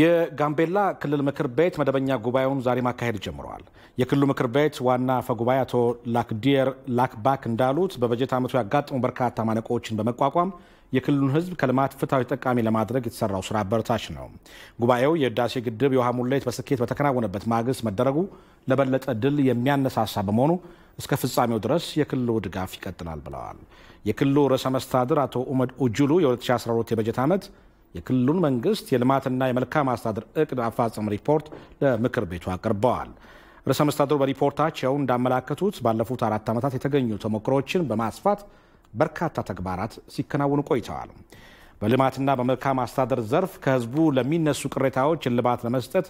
የጋምቤላ ክልል ምክር ቤት መደበኛ ጉባኤውን ዛሬ ማካሄድ ጀምረዋል። የክልሉ ምክር ቤት ዋና አፈ ጉባኤ አቶ ላክዲየር ላክባክ እንዳሉት በበጀት ዓመቱ ያጋጠሙ በርካታ ማነቆዎችን በመቋቋም የክልሉን ሕዝብ ከልማት ፍትሐዊ ተጠቃሚ ለማድረግ የተሰራው ስራ አበረታች ነው። ጉባኤው የህዳሴ ግድብ የውሃ ሙሌት በስኬት በተከናወነበት ማግስት መደረጉ ለበለጠ ድል የሚያነሳሳ በመሆኑ እስከ ፍጻሜው ድረስ የክልሉ ድጋፍ ይቀጥላል ብለዋል። የክልሉ ርዕሰ መስተዳድር አቶ ኡመድ ኡጁሉ የ2012 የበጀት ዓመት የክልሉን መንግስት የልማትና የመልካም አስተዳደር እቅድ አፈጻጸም ሪፖርት ለምክር ቤቱ አቅርበዋል። ርዕሰ መስተዳድሩ በሪፖርታቸው እንዳመላከቱት ባለፉት አራት ዓመታት የተገኙ ተሞክሮችን በማስፋት በርካታ ተግባራት ሲከናወኑ ቆይተዋል። በልማትና በመልካም አስተዳደር ዘርፍ ከህዝቡ ለሚነሱ ቅሬታዎች እልባት ለመስጠት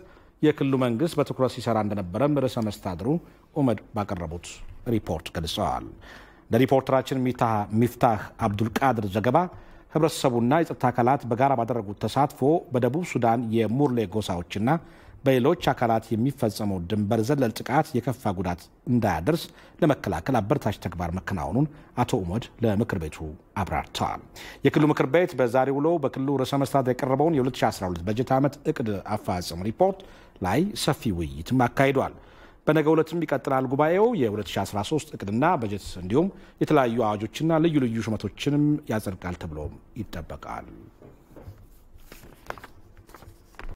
የክልሉ መንግስት በትኩረት ሲሰራ እንደነበረም ርዕሰ መስተዳድሩ ኡመድ ባቀረቡት ሪፖርት ገልጸዋል። ለሪፖርተራችን ሚፍታህ አብዱልቃድር ዘገባ ህብረተሰቡና የጸጥታ አካላት በጋራ ባደረጉት ተሳትፎ በደቡብ ሱዳን የሙርሌ ጎሳዎችና በሌሎች አካላት የሚፈጸመው ድንበር ዘለል ጥቃት የከፋ ጉዳት እንዳያደርስ ለመከላከል አበረታች ተግባር መከናወኑን አቶ ኡመድ ለምክር ቤቱ አብራርተዋል። የክልሉ ምክር ቤት በዛሬ ውሎ በክልሉ ርዕሰ መስታት የቀረበውን የ2012 በጀት ዓመት እቅድ አፈጻጸም ሪፖርት ላይ ሰፊ ውይይትም አካሂዷል። በነገ ዕለትም ይቀጥላል ጉባኤው። የ2013 እቅድና በጀት እንዲሁም የተለያዩ አዋጆችና ልዩ ልዩ ሹመቶችንም ያጸድቃል ተብሎም ይጠበቃል።